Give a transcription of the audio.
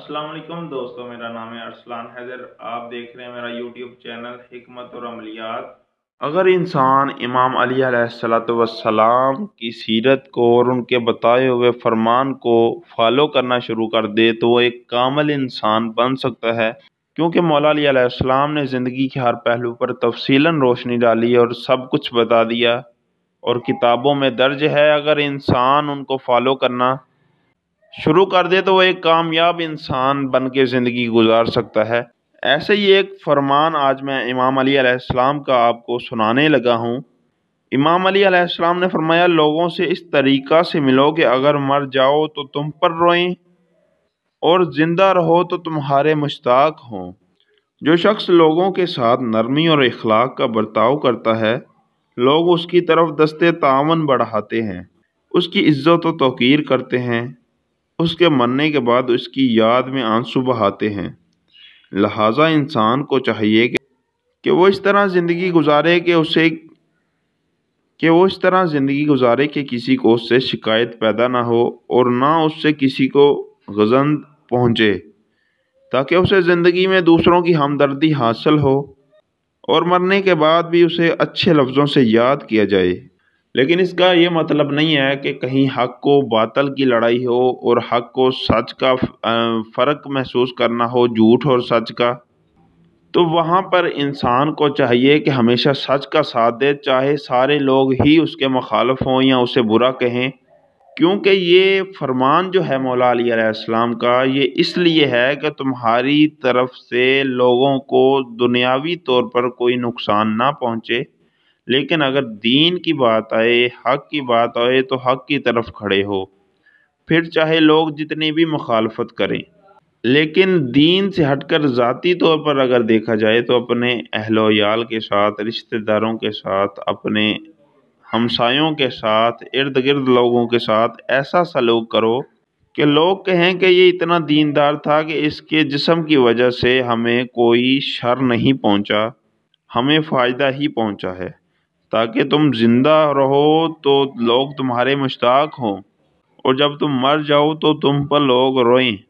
असलम दोस्तों मेरा नाम है अरसलान हैदर आप देख रहे हैं मेरा यूट्यूब चैनल हमत और अमलियात अगर इंसान इमाम अली सलाम की सीरत को और उनके बताए हुए फरमान को फॉलो करना शुरू कर दे तो वो एक कामल इंसान बन सकता है क्योंकि मौला अली ने ज़िंदगी के हर पहलू पर तफसीला रोशनी डाली और सब कुछ बता दिया और किताबों में दर्ज है अगर इंसान उनको फॉलो करना शुरू कर दे तो वह एक कामयाब इंसान बन के ज़िंदगी गुजार सकता है ऐसे ही एक फरमान आज मैं इमाम अली अलैहिस्सलाम का आपको सुनाने लगा हूँ इमाम अली अलैहिस्सलाम ने फरमाया लोगों से इस तरीक़ा से मिलो कि अगर मर जाओ तो तुम पर रोएं और ज़िंदा रहो तो तुम्हारे मुश्ताक हों जो शख्स लोगों के साथ नरमी और इखलाक का बर्ताव करता है लोग उसकी तरफ दस्ते तावन बढ़ाते हैं उसकी इज्जत व तोकीर करते हैं उसके मरने के बाद उसकी याद में आंसू बहाते हैं लिहाजा इंसान को चाहिए कि कि वो इस तरह ज़िंदगी गुजारे कि उसे कि वो इस तरह ज़िंदगी गुजारे कि किसी को उससे शिकायत पैदा ना हो और ना उससे किसी को गजन पहुँचे ताकि उसे ज़िंदगी में दूसरों की हमदर्दी हासिल हो और मरने के बाद भी उसे अच्छे लफ्ज़ों से याद किया जाए लेकिन इसका ये मतलब नहीं है कि कहीं हक को बातल की लड़ाई हो और हक को सच का फ़र्क महसूस करना हो झूठ और सच का तो वहाँ पर इंसान को चाहिए कि हमेशा सच का साथ दे चाहे सारे लोग ही उसके मुखालफ हों या उसे बुरा कहें क्योंकि ये फरमान जो है मौला अलीसम का ये इसलिए है कि तुम्हारी तरफ से लोगों को दुनियावी तौर पर कोई नुकसान ना पहुँचे लेकिन अगर दीन की बात आए हक की बात आए तो हक की तरफ खड़े हो फिर चाहे लोग जितनी भी मुखालफत करें लेकिन दीन से हटकर ज़ाती तौर पर अगर देखा जाए तो अपने अहलोयाल के साथ रिश्तेदारों के साथ अपने हमसायों के साथ इर्द गिर्द लोगों के साथ ऐसा सलूक करो कि लोग कहें कि ये इतना दीनदार था कि इसके जिसम की वजह से हमें कोई शर नहीं पहुंचा, हमें फ़ायदा ही पहुंचा है ताकि तुम ज़िंदा रहो तो लोग तुम्हारे मुश्ताक़ हों और जब तुम मर जाओ तो तुम पर लोग रोएं